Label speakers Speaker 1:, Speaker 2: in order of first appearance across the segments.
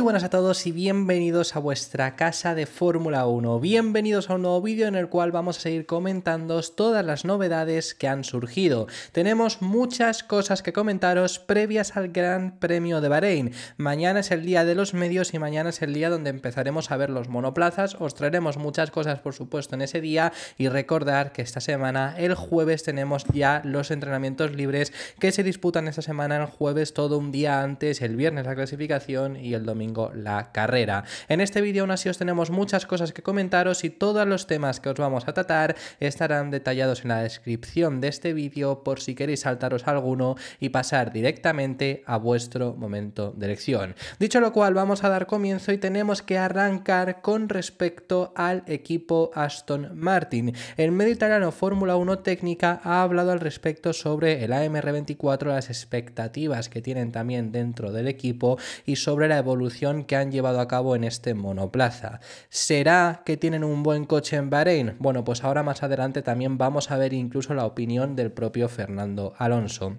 Speaker 1: Muy buenas a todos y bienvenidos a vuestra casa de Fórmula 1. Bienvenidos a un nuevo vídeo en el cual vamos a seguir comentando todas las novedades que han surgido. Tenemos muchas cosas que comentaros previas al Gran Premio de Bahrein. Mañana es el día de los medios y mañana es el día donde empezaremos a ver los monoplazas. Os traeremos muchas cosas, por supuesto, en ese día y recordar que esta semana, el jueves, tenemos ya los entrenamientos libres que se disputan esta semana el jueves todo un día antes, el viernes la clasificación y el domingo la carrera. En este vídeo aún así os tenemos muchas cosas que comentaros y todos los temas que os vamos a tratar estarán detallados en la descripción de este vídeo por si queréis saltaros alguno y pasar directamente a vuestro momento de elección. Dicho lo cual, vamos a dar comienzo y tenemos que arrancar con respecto al equipo Aston Martin. El mediterráneo Fórmula 1 técnica ha hablado al respecto sobre el AMR24, las expectativas que tienen también dentro del equipo y sobre la evolución que han llevado a cabo en este monoplaza. ¿Será que tienen un buen coche en Bahrein? Bueno, pues ahora más adelante también vamos a ver incluso la opinión del propio Fernando Alonso.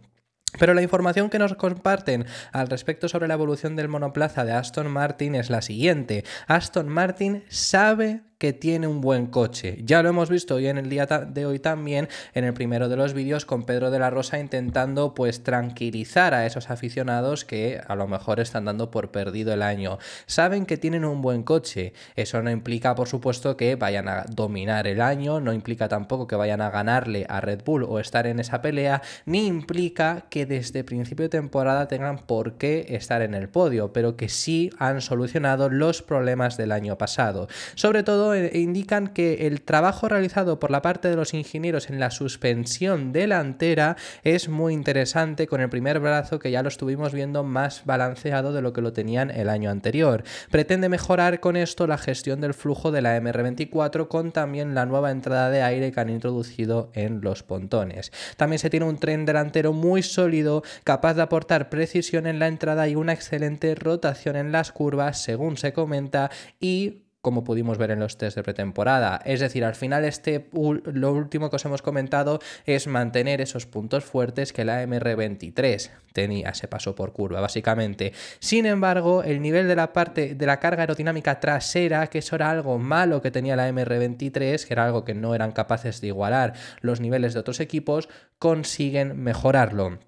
Speaker 1: Pero la información que nos comparten al respecto sobre la evolución del monoplaza de Aston Martin es la siguiente. Aston Martin sabe que tiene un buen coche. Ya lo hemos visto hoy en el día de hoy también en el primero de los vídeos con Pedro de la Rosa intentando pues tranquilizar a esos aficionados que a lo mejor están dando por perdido el año. Saben que tienen un buen coche. Eso no implica por supuesto que vayan a dominar el año, no implica tampoco que vayan a ganarle a Red Bull o estar en esa pelea, ni implica que desde principio de temporada tengan por qué estar en el podio, pero que sí han solucionado los problemas del año pasado. Sobre todo eh, indican que el trabajo realizado por la parte de los ingenieros en la suspensión delantera es muy interesante con el primer brazo que ya lo estuvimos viendo más balanceado de lo que lo tenían el año anterior. Pretende mejorar con esto la gestión del flujo de la MR24 con también la nueva entrada de aire que han introducido en los pontones. También se tiene un tren delantero muy sólido, capaz de aportar precisión en la entrada y una excelente rotación en las curvas, según se comenta, y como pudimos ver en los test de pretemporada. Es decir, al final este, lo último que os hemos comentado es mantener esos puntos fuertes que la MR23 tenía, se pasó por curva, básicamente. Sin embargo, el nivel de la parte de la carga aerodinámica trasera, que eso era algo malo que tenía la MR23, que era algo que no eran capaces de igualar los niveles de otros equipos, consiguen mejorarlo.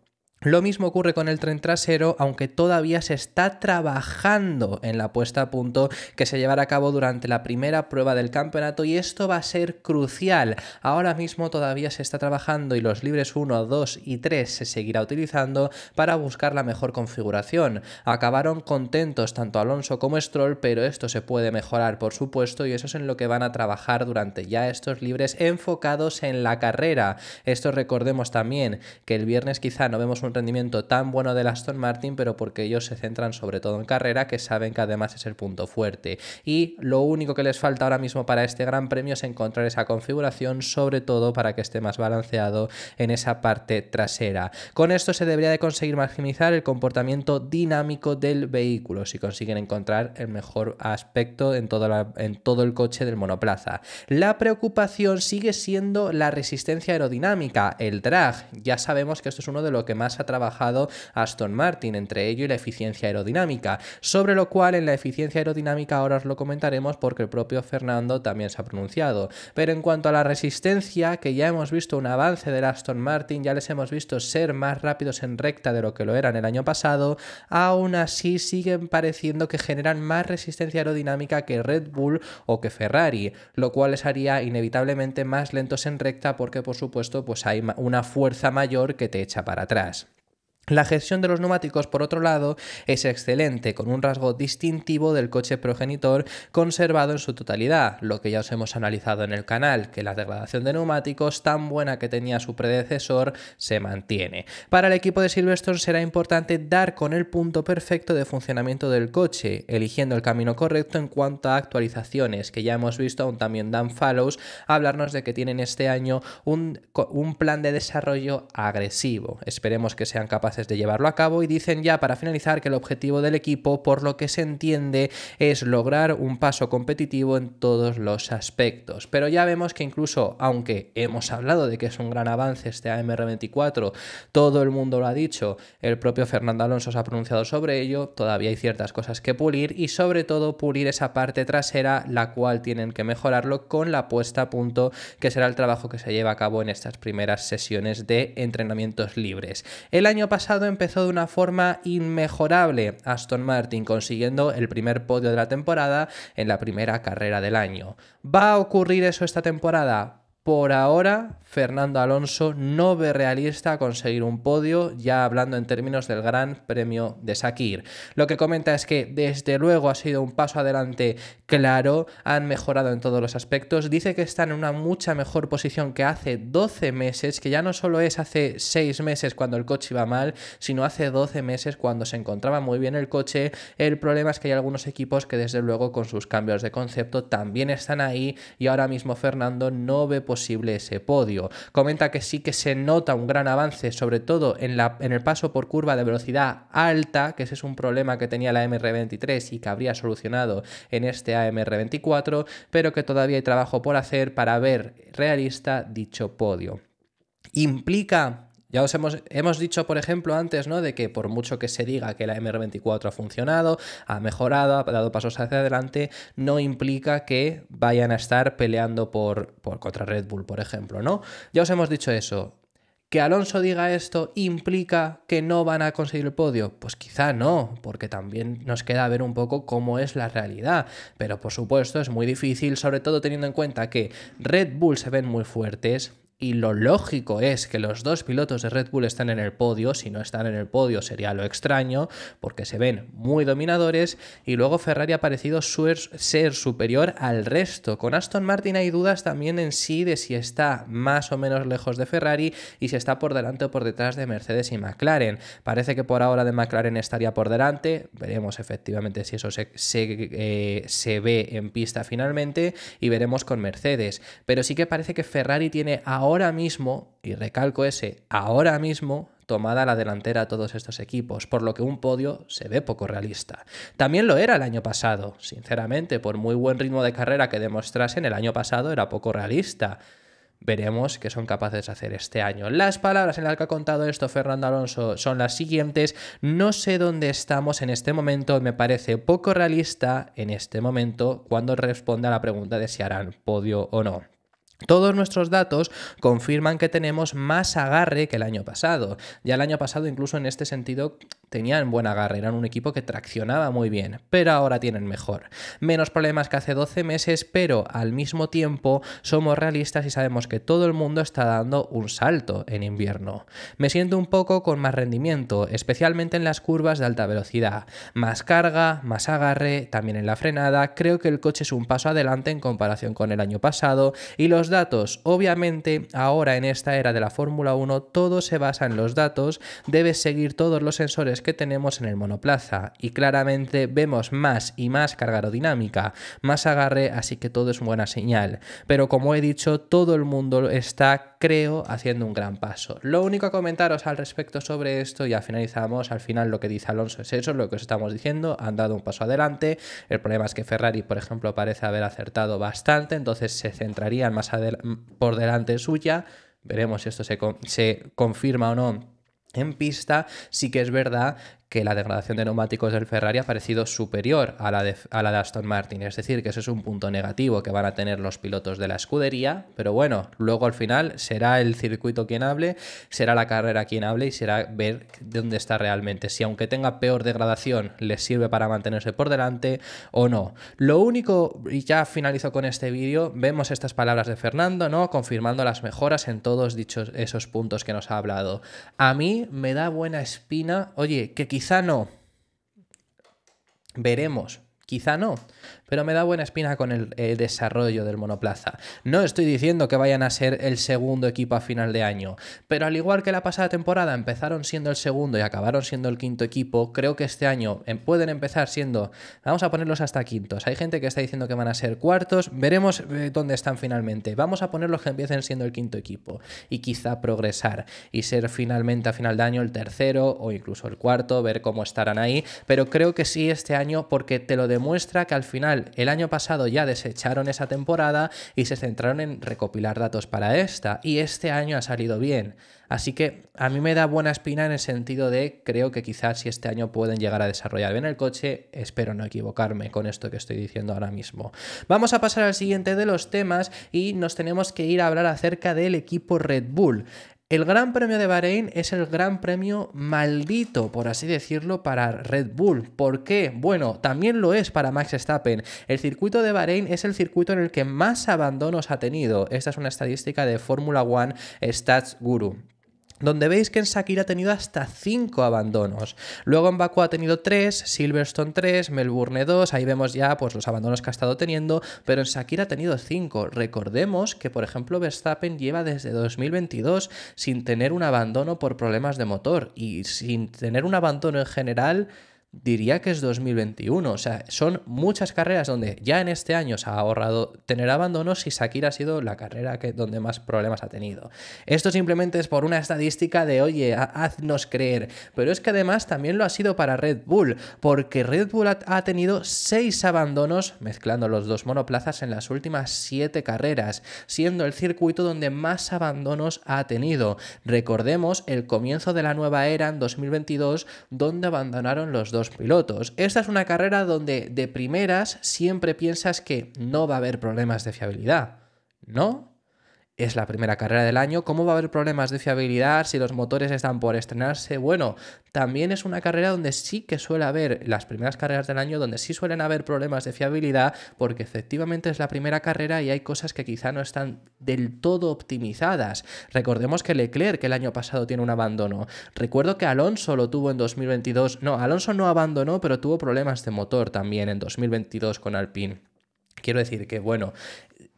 Speaker 1: Lo mismo ocurre con el tren trasero, aunque todavía se está trabajando en la puesta a punto que se llevará a cabo durante la primera prueba del campeonato y esto va a ser crucial. Ahora mismo todavía se está trabajando y los libres 1, 2 y 3 se seguirá utilizando para buscar la mejor configuración. Acabaron contentos tanto Alonso como Stroll, pero esto se puede mejorar por supuesto y eso es en lo que van a trabajar durante ya estos libres enfocados en la carrera. Esto recordemos también que el viernes quizá no vemos un rendimiento tan bueno del Aston Martin, pero porque ellos se centran sobre todo en carrera, que saben que además es el punto fuerte. Y lo único que les falta ahora mismo para este Gran Premio es encontrar esa configuración, sobre todo para que esté más balanceado en esa parte trasera. Con esto se debería de conseguir maximizar el comportamiento dinámico del vehículo, si consiguen encontrar el mejor aspecto en todo, en todo el coche del monoplaza. La preocupación sigue siendo la resistencia aerodinámica, el drag. Ya sabemos que esto es uno de lo que más trabajado Aston Martin, entre ello y la eficiencia aerodinámica, sobre lo cual en la eficiencia aerodinámica ahora os lo comentaremos porque el propio Fernando también se ha pronunciado. Pero en cuanto a la resistencia, que ya hemos visto un avance del Aston Martin, ya les hemos visto ser más rápidos en recta de lo que lo eran el año pasado, aún así siguen pareciendo que generan más resistencia aerodinámica que Red Bull o que Ferrari, lo cual les haría inevitablemente más lentos en recta porque por supuesto pues hay una fuerza mayor que te echa para atrás. La gestión de los neumáticos, por otro lado, es excelente, con un rasgo distintivo del coche progenitor conservado en su totalidad, lo que ya os hemos analizado en el canal, que la degradación de neumáticos tan buena que tenía su predecesor se mantiene. Para el equipo de Silverstone será importante dar con el punto perfecto de funcionamiento del coche, eligiendo el camino correcto en cuanto a actualizaciones, que ya hemos visto aún también Dan Fallows hablarnos de que tienen este año un, un plan de desarrollo agresivo. Esperemos que sean capaces de llevarlo a cabo y dicen ya para finalizar que el objetivo del equipo, por lo que se entiende, es lograr un paso competitivo en todos los aspectos. Pero ya vemos que incluso, aunque hemos hablado de que es un gran avance este AMR24, todo el mundo lo ha dicho, el propio Fernando Alonso se ha pronunciado sobre ello, todavía hay ciertas cosas que pulir y sobre todo pulir esa parte trasera, la cual tienen que mejorarlo con la puesta a punto, que será el trabajo que se lleva a cabo en estas primeras sesiones de entrenamientos libres. El año pasado pasado empezó de una forma inmejorable Aston Martin, consiguiendo el primer podio de la temporada en la primera carrera del año. ¿Va a ocurrir eso esta temporada? Por ahora, Fernando Alonso no ve realista conseguir un podio, ya hablando en términos del Gran Premio de Sakir. Lo que comenta es que desde luego ha sido un paso adelante claro, han mejorado en todos los aspectos, dice que están en una mucha mejor posición que hace 12 meses, que ya no solo es hace 6 meses cuando el coche iba mal, sino hace 12 meses cuando se encontraba muy bien el coche. El problema es que hay algunos equipos que desde luego con sus cambios de concepto también están ahí y ahora mismo Fernando no ve posible ese podio. Comenta que sí que se nota un gran avance, sobre todo en, la, en el paso por curva de velocidad alta, que ese es un problema que tenía la MR23 y que habría solucionado en este AMR24, pero que todavía hay trabajo por hacer para ver realista dicho podio. Implica ya os hemos, hemos dicho, por ejemplo, antes, ¿no? De que por mucho que se diga que la MR24 ha funcionado, ha mejorado, ha dado pasos hacia adelante, no implica que vayan a estar peleando por, por contra Red Bull, por ejemplo, ¿no? Ya os hemos dicho eso. ¿Que Alonso diga esto implica que no van a conseguir el podio? Pues quizá no, porque también nos queda ver un poco cómo es la realidad. Pero por supuesto es muy difícil, sobre todo teniendo en cuenta que Red Bull se ven muy fuertes, y lo lógico es que los dos pilotos de Red Bull están en el podio, si no están en el podio sería lo extraño, porque se ven muy dominadores, y luego Ferrari ha parecido ser superior al resto. Con Aston Martin hay dudas también en sí de si está más o menos lejos de Ferrari y si está por delante o por detrás de Mercedes y McLaren. Parece que por ahora de McLaren estaría por delante, veremos efectivamente si eso se, se, eh, ve en pista finalmente, y veremos con Mercedes. Pero sí que parece que Ferrari tiene a ahora mismo, y recalco ese, ahora mismo tomada la delantera a todos estos equipos, por lo que un podio se ve poco realista. También lo era el año pasado, sinceramente, por muy buen ritmo de carrera que demostrasen el año pasado era poco realista. Veremos qué son capaces de hacer este año. Las palabras en las que ha contado esto Fernando Alonso son las siguientes. No sé dónde estamos en este momento. Me parece poco realista en este momento cuando responde a la pregunta de si harán podio o no. Todos nuestros datos confirman que tenemos más agarre que el año pasado. Ya el año pasado incluso en este sentido tenían buen agarre, eran un equipo que traccionaba muy bien, pero ahora tienen mejor. Menos problemas que hace 12 meses, pero al mismo tiempo somos realistas y sabemos que todo el mundo está dando un salto en invierno. Me siento un poco con más rendimiento, especialmente en las curvas de alta velocidad. Más carga, más agarre, también en la frenada, creo que el coche es un paso adelante en comparación con el año pasado y los datos, obviamente, ahora en esta era de la Fórmula 1 todo se basa en los datos, debes seguir todos los sensores que tenemos en el monoplaza y claramente vemos más y más carga aerodinámica, más agarre, así que todo es buena señal. Pero como he dicho, todo el mundo está, creo, haciendo un gran paso. Lo único a comentaros al respecto sobre esto, ya finalizamos, al final lo que dice Alonso es eso, lo que os estamos diciendo, han dado un paso adelante, el problema es que Ferrari, por ejemplo, parece haber acertado bastante, entonces se centrarían más por delante suya, veremos si esto se, se confirma o no en pista, sí que es verdad que la degradación de neumáticos del Ferrari ha parecido superior a la, de, a la Aston Martin. Es decir, que ese es un punto negativo que van a tener los pilotos de la escudería, pero bueno, luego al final será el circuito quien hable, será la carrera quien hable y será ver de dónde está realmente. Si aunque tenga peor degradación, les sirve para mantenerse por delante o no. Lo único, y ya finalizo con este vídeo, vemos estas palabras de Fernando, ¿no? Confirmando las mejoras en todos dichos esos puntos que nos ha hablado. A mí me da buena espina, oye, que Quizá no. Veremos. Quizá no pero me da buena espina con el desarrollo del monoplaza. No estoy diciendo que vayan a ser el segundo equipo a final de año, pero al igual que la pasada temporada empezaron siendo el segundo y acabaron siendo el quinto equipo, creo que este año em, pueden empezar siendo, vamos a ponerlos hasta quintos. Hay gente que está diciendo que van a ser cuartos, veremos eh, dónde están finalmente. Vamos a ponerlos que empiecen siendo el quinto equipo y quizá progresar y ser finalmente a final de año el tercero o incluso el cuarto, ver cómo estarán ahí, pero creo que sí este año porque te lo demuestra que al final el año pasado ya desecharon esa temporada y se centraron en recopilar datos para esta, y este año ha salido bien. Así que a mí me da buena espina en el sentido de creo que quizás si este año pueden llegar a desarrollar bien el coche, espero no equivocarme con esto que estoy diciendo ahora mismo. Vamos a pasar al siguiente de los temas y nos tenemos que ir a hablar acerca del equipo Red Bull. El Gran Premio de Bahrein es el Gran Premio maldito, por así decirlo, para Red Bull. ¿Por qué? Bueno, también lo es para Max Verstappen. El circuito de Bahrein es el circuito en el que más abandonos ha tenido. Esta es una estadística de Fórmula One Stats Guru donde veis que en Sakir ha tenido hasta 5 abandonos. Luego en Baku ha tenido 3, Silverstone 3, Melbourne 2, ahí vemos ya pues, los abandonos que ha estado teniendo, pero en Sakir ha tenido 5. Recordemos que, por ejemplo, Verstappen lleva desde 2022 sin tener un abandono por problemas de motor y sin tener un abandono en general diría que es 2021. O sea, son muchas carreras donde ya en este año se ha ahorrado tener abandonos y Shakira ha sido la carrera que, donde más problemas ha tenido. Esto simplemente es por una estadística de, oye, haznos creer. Pero es que además también lo ha sido para Red Bull, porque Red Bull ha tenido seis abandonos, mezclando los dos monoplazas en las últimas siete carreras, siendo el circuito donde más abandonos ha tenido. Recordemos el comienzo de la nueva era en 2022, donde abandonaron los dos pilotos. Esta es una carrera donde de primeras siempre piensas que no va a haber problemas de fiabilidad, ¿no? es la primera carrera del año. ¿Cómo va a haber problemas de fiabilidad si los motores están por estrenarse? Bueno, también es una carrera donde sí que suele haber, las primeras carreras del año, donde sí suelen haber problemas de fiabilidad, porque efectivamente es la primera carrera y hay cosas que quizá no están del todo optimizadas. Recordemos que Leclerc que el año pasado tiene un abandono. Recuerdo que Alonso lo tuvo en 2022. No, Alonso no abandonó, pero tuvo problemas de motor también en 2022 con Alpine. Quiero decir que, bueno,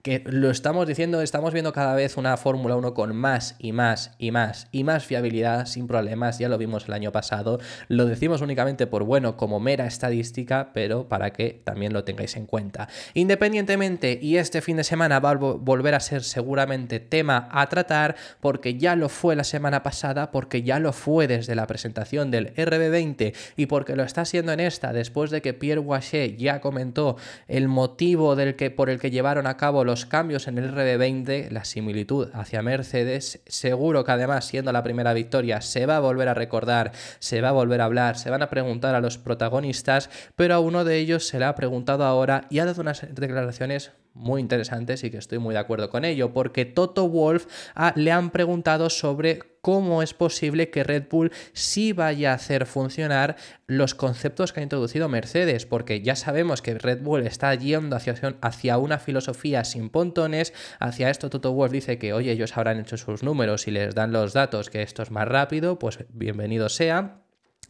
Speaker 1: que lo estamos diciendo, estamos viendo cada vez una Fórmula 1 con más y más y más y más fiabilidad sin problemas, ya lo vimos el año pasado, lo decimos únicamente por bueno como mera estadística, pero para que también lo tengáis en cuenta. Independientemente, y este fin de semana va a volver a ser seguramente tema a tratar, porque ya lo fue la semana pasada, porque ya lo fue desde la presentación del RB20 y porque lo está siendo en esta, después de que Pierre Waché ya comentó el motivo del que, por el que llevaron a cabo los cambios en el RB20, la similitud hacia Mercedes, seguro que además siendo la primera victoria se va a volver a recordar, se va a volver a hablar, se van a preguntar a los protagonistas, pero a uno de ellos se le ha preguntado ahora y ha dado unas declaraciones muy interesantes y que estoy muy de acuerdo con ello, porque Toto Wolf ah, le han preguntado sobre cómo es posible que Red Bull sí vaya a hacer funcionar los conceptos que ha introducido Mercedes, porque ya sabemos que Red Bull está yendo hacia, hacia una filosofía sin pontones, hacia esto Toto Wolf dice que, oye, ellos habrán hecho sus números y les dan los datos, que esto es más rápido, pues bienvenido sea.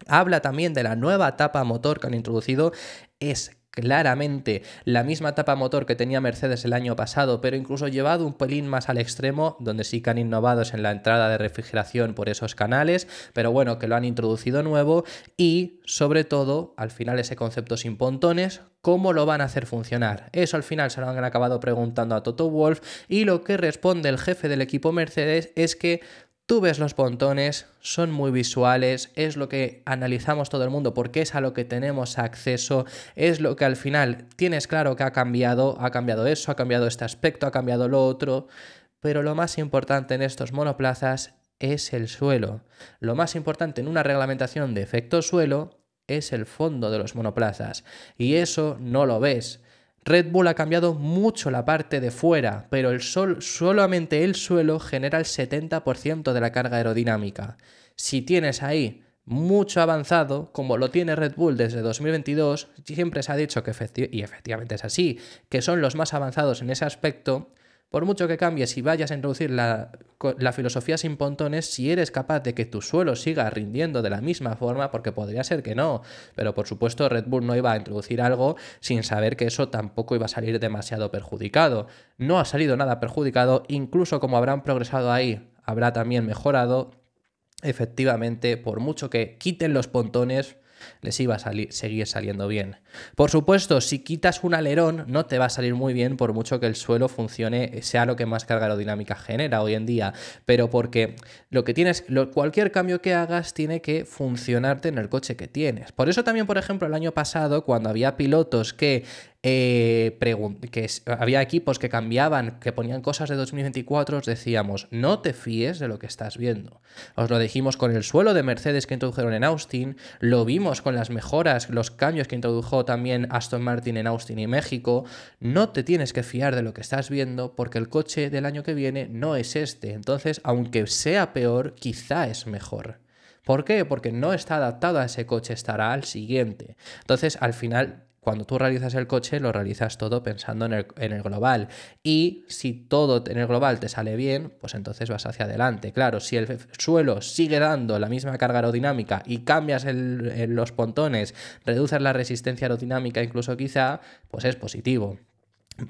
Speaker 1: Habla también de la nueva etapa motor que han introducido, es claramente la misma tapa motor que tenía Mercedes el año pasado, pero incluso llevado un pelín más al extremo, donde sí que han innovado en la entrada de refrigeración por esos canales, pero bueno, que lo han introducido nuevo y sobre todo, al final ese concepto sin pontones, ¿cómo lo van a hacer funcionar? Eso al final se lo han acabado preguntando a Toto Wolf y lo que responde el jefe del equipo Mercedes es que Tú ves los pontones, son muy visuales, es lo que analizamos todo el mundo porque es a lo que tenemos acceso, es lo que al final tienes claro que ha cambiado, ha cambiado eso, ha cambiado este aspecto, ha cambiado lo otro, pero lo más importante en estos monoplazas es el suelo. Lo más importante en una reglamentación de efecto suelo es el fondo de los monoplazas y eso no lo ves. Red Bull ha cambiado mucho la parte de fuera, pero el sol, solamente el suelo genera el 70% de la carga aerodinámica. Si tienes ahí mucho avanzado, como lo tiene Red Bull desde 2022, siempre se ha dicho que, y efectivamente es así, que son los más avanzados en ese aspecto, por mucho que cambies y vayas a introducir la, la filosofía sin pontones, si eres capaz de que tu suelo siga rindiendo de la misma forma, porque podría ser que no, pero por supuesto Red Bull no iba a introducir algo sin saber que eso tampoco iba a salir demasiado perjudicado. No ha salido nada perjudicado, incluso como habrán progresado ahí, habrá también mejorado. Efectivamente, por mucho que quiten los pontones, les iba a seguir saliendo bien. Por supuesto, si quitas un alerón, no te va a salir muy bien por mucho que el suelo funcione, eh, sea lo que más carga aerodinámica genera hoy en día, pero porque lo que tienes, cualquier cambio que hagas tiene que funcionarte en el coche que tienes. Por eso también, por ejemplo, el año pasado, cuando había pilotos que eh, que había equipos que cambiaban, que ponían cosas de 2024, os decíamos, no te fíes de lo que estás viendo. Os lo dijimos con el suelo de Mercedes que introdujeron en Austin, lo vimos con las mejoras, los cambios que introdujo también Aston Martin en Austin y México. No te tienes que fiar de lo que estás viendo porque el coche del año que viene no es este. Entonces, aunque sea peor, quizá es mejor. ¿Por qué? Porque no está adaptado a ese coche, estará al siguiente. Entonces, al final, cuando tú realizas el coche, lo realizas todo pensando en el, global. Y si todo en el global te sale bien, pues entonces vas hacia adelante. Claro, si el suelo sigue dando la misma carga aerodinámica y cambias los pontones, reduces la resistencia aerodinámica incluso quizá, pues es positivo.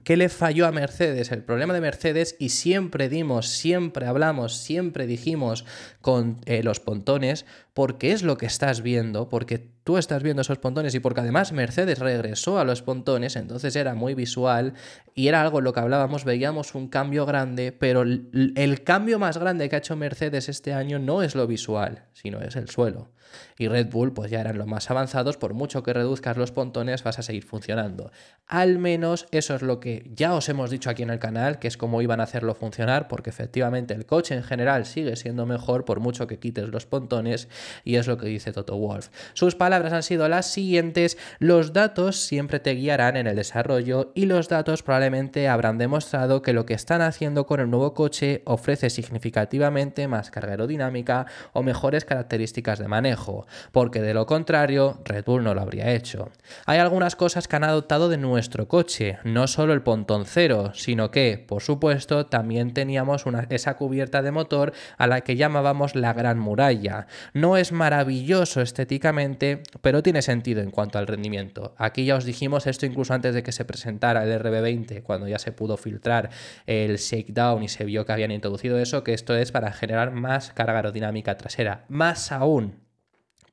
Speaker 1: ¿Qué le falló a Mercedes? El problema de Mercedes, y siempre dimos, siempre hablamos, siempre dijimos con eh, los pontones, porque es lo que estás viendo, porque tú estás viendo esos pontones y porque además Mercedes regresó a los pontones, entonces era muy visual y era algo en lo que hablábamos, veíamos un cambio grande, pero el cambio más grande que ha hecho Mercedes este año no es lo visual, sino es el suelo y Red Bull pues ya eran los más avanzados, por mucho que reduzcas los pontones vas a seguir funcionando. Al menos eso es lo que ya os hemos dicho aquí en el canal, que es cómo iban a hacerlo funcionar, porque efectivamente el coche en general sigue siendo mejor por mucho que quites los pontones y es lo que dice Toto Wolf. Sus palabras han sido las siguientes, los datos siempre te guiarán en el desarrollo y los datos probablemente habrán demostrado que lo que están haciendo con el nuevo coche ofrece significativamente más carga aerodinámica o mejores características de manejo porque de lo contrario Red Bull no lo habría hecho. Hay algunas cosas que han adoptado de nuestro coche, no solo el pontón cero, sino que, por supuesto, también teníamos esa cubierta de motor a la que llamábamos la gran muralla. No es maravilloso estéticamente, pero tiene sentido en cuanto al rendimiento. Aquí ya os dijimos esto incluso antes de que se presentara el RB20, cuando ya se pudo filtrar el shakedown y se vio que habían introducido eso, que esto es para generar más carga aerodinámica trasera. Más aún,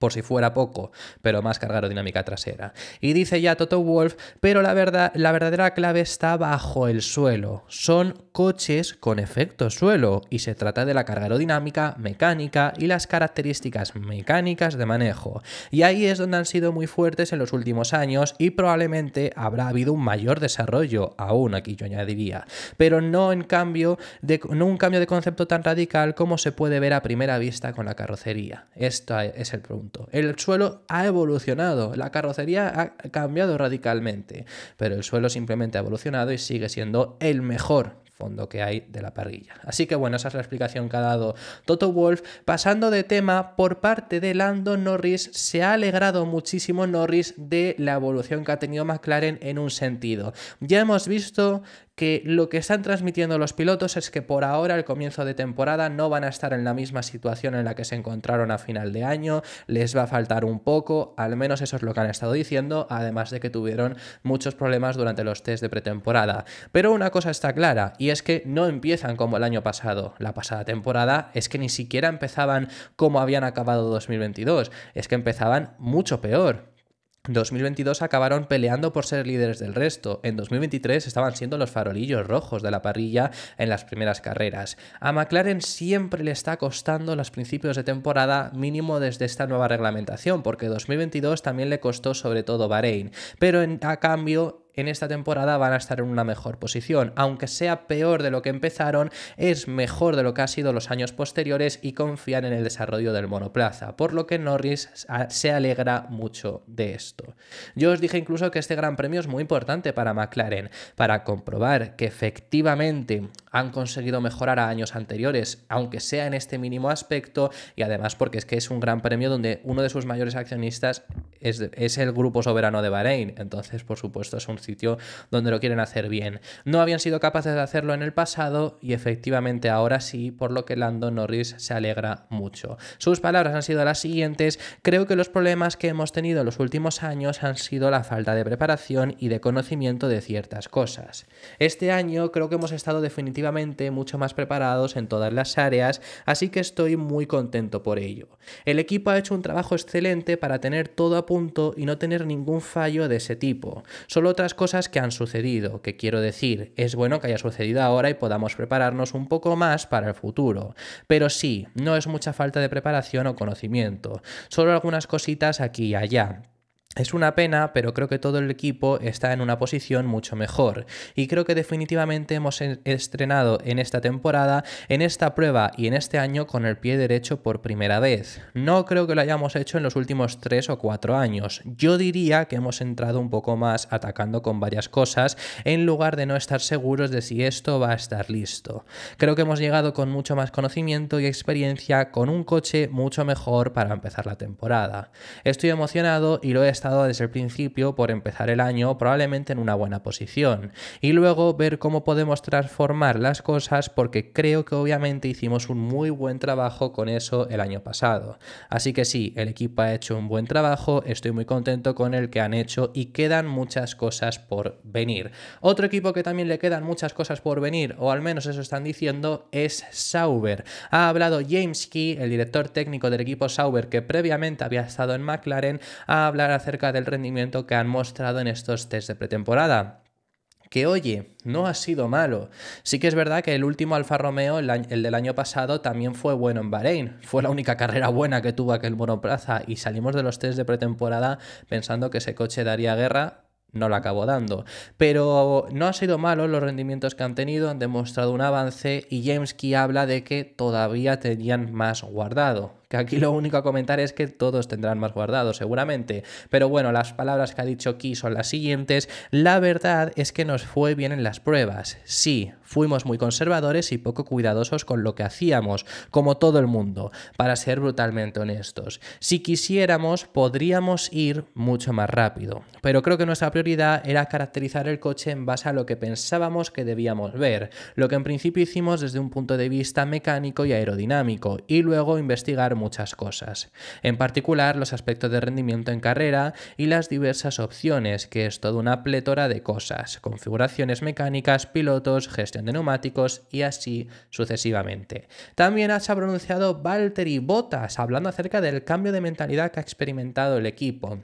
Speaker 1: por si fuera poco, pero más carga aerodinámica trasera. Y dice ya Toto Wolf, pero la, verdad, la verdadera clave está bajo el suelo. Son coches con efecto suelo y se trata de la carga aerodinámica, mecánica y las características mecánicas de manejo. Y ahí es donde han sido muy fuertes en los últimos años y probablemente habrá habido un mayor desarrollo, aún aquí yo añadiría, pero no en cambio de, no un cambio de concepto tan radical como se puede ver a primera vista con la carrocería. Esto es el punto. El suelo ha evolucionado, la carrocería ha cambiado radicalmente, pero el suelo simplemente ha evolucionado y sigue siendo el mejor fondo que hay de la parrilla. Así que bueno, esa es la explicación que ha dado Toto Wolf. Pasando de tema, por parte de Lando Norris, se ha alegrado muchísimo Norris de la evolución que ha tenido McLaren en un sentido. Ya hemos visto que lo que están transmitiendo los pilotos es que por ahora, al comienzo de temporada, no van a estar en la misma situación en la que se encontraron a final de año, les va a faltar un poco, al menos eso es lo que han estado diciendo, además de que tuvieron muchos problemas durante los test de pretemporada. Pero una cosa está clara, y es que no empiezan como el año pasado. La pasada temporada es que ni siquiera empezaban como habían acabado 2022, es que empezaban mucho peor 2022 acabaron peleando por ser líderes del resto. En 2023 estaban siendo los farolillos rojos de la parrilla en las primeras carreras. A McLaren siempre le está costando los principios de temporada mínimo desde esta nueva reglamentación, porque 2022 también le costó sobre todo Bahrein. Pero a cambio en esta temporada van a estar en una mejor posición. Aunque sea peor de lo que empezaron, es mejor de lo que ha sido los años posteriores y confían en el desarrollo del monoplaza, por lo que Norris se alegra mucho de esto. Yo os dije incluso que este gran premio es muy importante para McLaren, para comprobar que efectivamente han conseguido mejorar a años anteriores, aunque sea en este mínimo aspecto, y además porque es que es un gran premio donde uno de sus mayores accionistas es, el grupo soberano de Bahrein, entonces por supuesto es un sitio donde lo quieren hacer bien. No habían sido capaces de hacerlo en el pasado y efectivamente ahora sí, por lo que Lando Norris se alegra mucho. Sus palabras han sido las siguientes, creo que los problemas que hemos tenido en los últimos años han sido la falta de preparación y de conocimiento de ciertas cosas. Este año creo que hemos estado definitivamente mucho más preparados en todas las áreas, así que estoy muy contento por ello. El equipo ha hecho un trabajo excelente para tener todo a punto y no tener ningún fallo de ese tipo. Solo otras cosas que han sucedido, que quiero decir, es bueno que haya sucedido ahora y podamos prepararnos un poco más para el futuro. Pero sí, no es mucha falta de preparación o conocimiento, solo algunas cositas aquí y allá, es una pena, pero creo que todo el equipo está en una posición mucho mejor. Y creo que definitivamente hemos estrenado en esta temporada, en esta prueba y en este año con el pie derecho por primera vez. No creo que lo hayamos hecho en los últimos 3 o 4 años. Yo diría que hemos entrado un poco más atacando con varias cosas en lugar de no estar seguros de si esto va a estar listo. Creo que hemos llegado con mucho más conocimiento y experiencia con un coche mucho mejor para empezar la temporada. Estoy emocionado y lo he estado desde el principio por empezar el año probablemente en una buena posición y luego ver cómo podemos transformar las cosas porque creo que obviamente hicimos un muy buen trabajo con eso el año pasado. Así que sí, el equipo ha hecho un buen trabajo, estoy muy contento con el que han hecho y quedan muchas cosas por venir. Otro equipo que también le quedan muchas cosas por venir, o al menos eso están diciendo, es Sauber. Ha hablado James Key, el director técnico del equipo Sauber que previamente había estado en McLaren, a hablar acerca del rendimiento que han mostrado en estos test de pretemporada que oye, no ha sido malo. Sí que es verdad que el último Alfa Romeo, el, del año pasado, también fue bueno en Bahrein. Fue la única carrera buena que tuvo aquel monoplaza y salimos de los test de pretemporada pensando que ese coche daría guerra. No lo acabó dando. Pero no ha sido malo los rendimientos que han tenido, han demostrado un avance y James Key habla de que todavía tenían más guardado aquí lo único a comentar es que todos tendrán más guardados seguramente. Pero bueno, las palabras que ha dicho aquí son las siguientes. La verdad es que nos fue bien en las pruebas. Sí, fuimos muy conservadores y poco cuidadosos con lo que hacíamos, como todo el mundo, para ser brutalmente honestos. Si quisiéramos, podríamos ir mucho más rápido. Pero creo que nuestra prioridad era caracterizar el coche en base a lo que pensábamos que debíamos ver, lo que en principio hicimos desde un punto de vista mecánico y aerodinámico, y luego investigar muchas cosas, en particular los aspectos de rendimiento en carrera y las diversas opciones, que es toda una plétora de cosas, configuraciones mecánicas, pilotos, gestión de neumáticos y así sucesivamente. También se ha pronunciado Valtteri Bottas hablando acerca del cambio de mentalidad que ha experimentado el equipo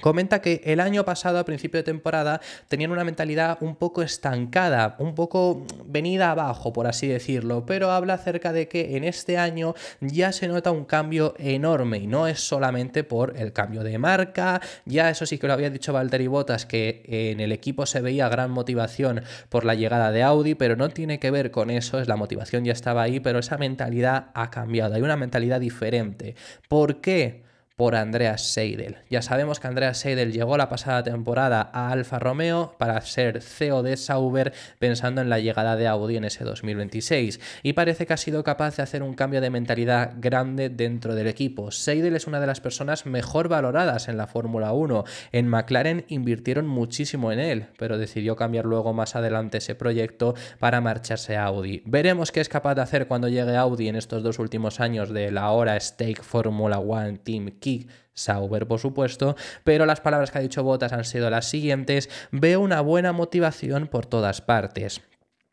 Speaker 1: comenta que el año pasado, a principio de temporada, tenían una mentalidad un poco estancada, un poco venida abajo, por así decirlo, pero habla acerca de que en este año ya se nota un cambio enorme y no es solamente por el cambio de marca, ya eso sí que lo había dicho Valtteri Botas que en el equipo se veía gran motivación por la llegada de Audi, pero no tiene que ver con eso, es la motivación ya estaba ahí, pero esa mentalidad ha cambiado, hay una mentalidad diferente. ¿Por qué? por Andreas Seidel. Ya sabemos que Andreas Seidel llegó la pasada temporada a Alfa Romeo para ser CEO de Sauber pensando en la llegada de Audi en ese 2026 y parece que ha sido capaz de hacer un cambio de mentalidad grande dentro del equipo. Seidel es una de las personas mejor valoradas en la Fórmula 1. En McLaren invirtieron muchísimo en él, pero decidió cambiar luego más adelante ese proyecto para marcharse a Audi. Veremos qué es capaz de hacer cuando llegue Audi en estos dos últimos años de la ahora Stake Fórmula 1 Team Key Sauber, por supuesto, pero las palabras que ha dicho Botas han sido las siguientes. Veo una buena motivación por todas partes.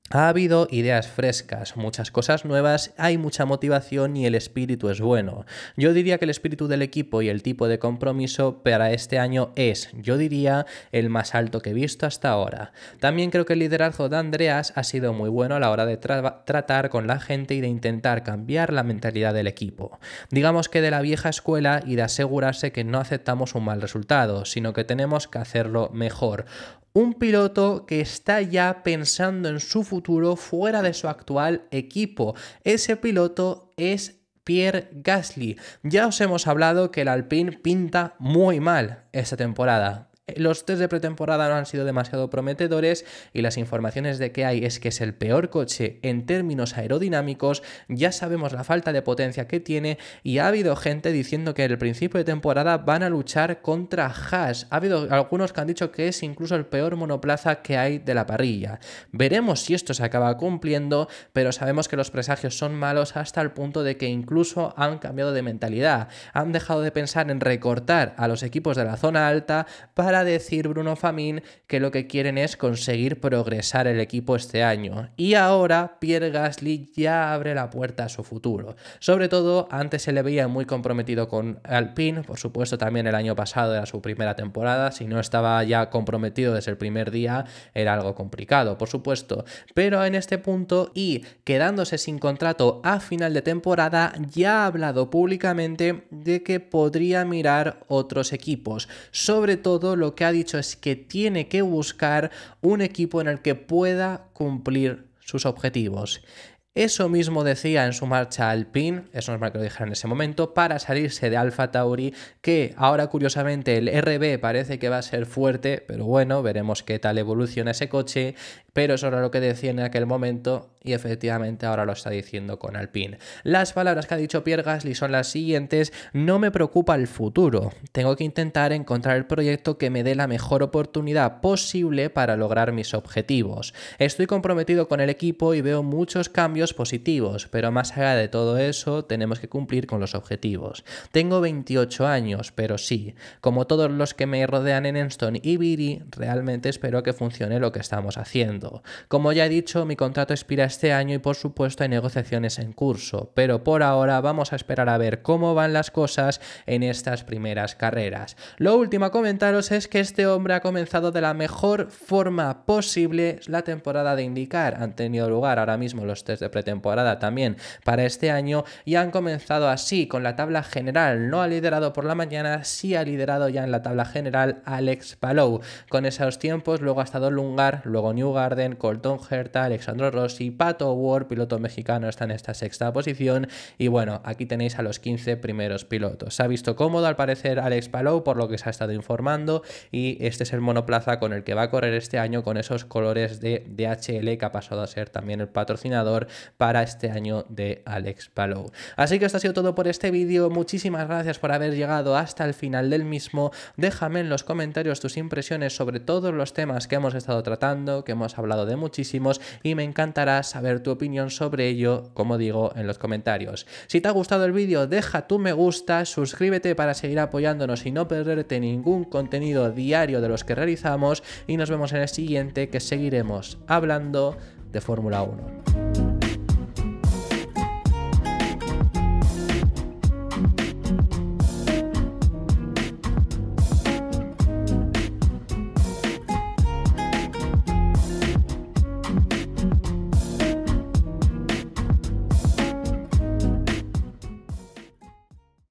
Speaker 1: Ha habido ideas frescas, muchas cosas nuevas, hay mucha motivación y el espíritu es bueno. Yo diría que el espíritu del equipo y el tipo de compromiso para este año es, yo diría, el más alto que he visto hasta ahora. También creo que el liderazgo de Andreas ha sido muy bueno a la hora de tratar con la gente y de intentar cambiar la mentalidad del equipo. Digamos que de la vieja escuela y de asegurarse que no aceptamos un mal resultado, sino que tenemos que hacerlo mejor un piloto que está ya pensando en su futuro fuera de su actual equipo. Ese piloto es Pierre Gasly. Ya os hemos hablado que el Alpine pinta muy mal esta temporada. Los test de pretemporada no han sido demasiado prometedores y las informaciones de que hay es que es el peor coche en términos aerodinámicos, ya sabemos la falta de potencia que tiene y ha habido gente diciendo que en el principio de temporada van a luchar contra Haas. Ha habido algunos que han dicho que es incluso el peor monoplaza que hay de la parrilla. Veremos si esto se acaba cumpliendo, pero sabemos que los presagios son malos hasta el punto de que incluso han cambiado de mentalidad. Han dejado de pensar en recortar a los equipos de la zona alta para decir Bruno Famín que lo que quieren es conseguir progresar el equipo este año. Y ahora Pierre Gasly ya abre la puerta a su futuro. Sobre todo, antes se le veía muy comprometido con Alpine, por supuesto también el año pasado era su primera temporada, si no estaba ya comprometido desde el primer día era algo complicado, por supuesto. Pero en este punto y quedándose sin contrato a final de temporada, ya ha hablado públicamente de que podría mirar otros equipos, sobre todo lo lo que ha dicho es que tiene que buscar un equipo en el que pueda cumplir sus objetivos. Eso mismo decía en su marcha al pin, eso es mal que lo dijera en ese momento, para salirse de Alfa Tauri, que ahora curiosamente el RB parece que va a ser fuerte, pero bueno, veremos qué tal evoluciona ese coche pero eso era lo que decía en aquel momento y efectivamente ahora lo está diciendo con Alpine. Las palabras que ha dicho Pierre Gasly son las siguientes, no me preocupa el futuro, tengo que intentar encontrar el proyecto que me dé la mejor oportunidad posible para lograr mis objetivos. Estoy comprometido con el equipo y veo muchos cambios positivos, pero más allá de todo eso tenemos que cumplir con los objetivos. Tengo 28 años, pero sí, como todos los que me rodean en Enston y Biri, realmente espero que funcione lo que estamos haciendo. Como ya he dicho, mi contrato expira este año y por supuesto hay negociaciones en curso, pero por ahora vamos a esperar a ver cómo van las cosas en estas primeras carreras. Lo último a comentaros es que este hombre ha comenzado de la mejor forma posible la temporada de indicar. Han tenido lugar ahora mismo los test de pretemporada también para este año y han comenzado así con la tabla general. No ha liderado por la mañana, sí ha liderado ya en la tabla general Alex Palou. Con esos tiempos, luego ha estado Lungar, luego Newgard, Colton Herta, Alexandro Rossi, Pato Ward, piloto mexicano, está en esta sexta posición. Y bueno, aquí tenéis a los 15 primeros pilotos. Se ha visto cómodo al parecer Alex Palou, por lo que se ha estado informando, y este es el monoplaza con el que va a correr este año con esos colores de DHL que ha pasado a ser también el patrocinador para este año de Alex Palou. Así que esto ha sido todo por este vídeo. Muchísimas gracias por haber llegado hasta el final del mismo. Déjame en los comentarios tus impresiones sobre todos los temas que hemos estado tratando, que hemos hablado de muchísimos y me encantará saber tu opinión sobre ello, como digo, en los comentarios. Si te ha gustado el vídeo, deja tu me gusta, suscríbete para seguir apoyándonos y no perderte ningún contenido diario de los que realizamos y nos vemos en el siguiente que seguiremos hablando de Fórmula 1.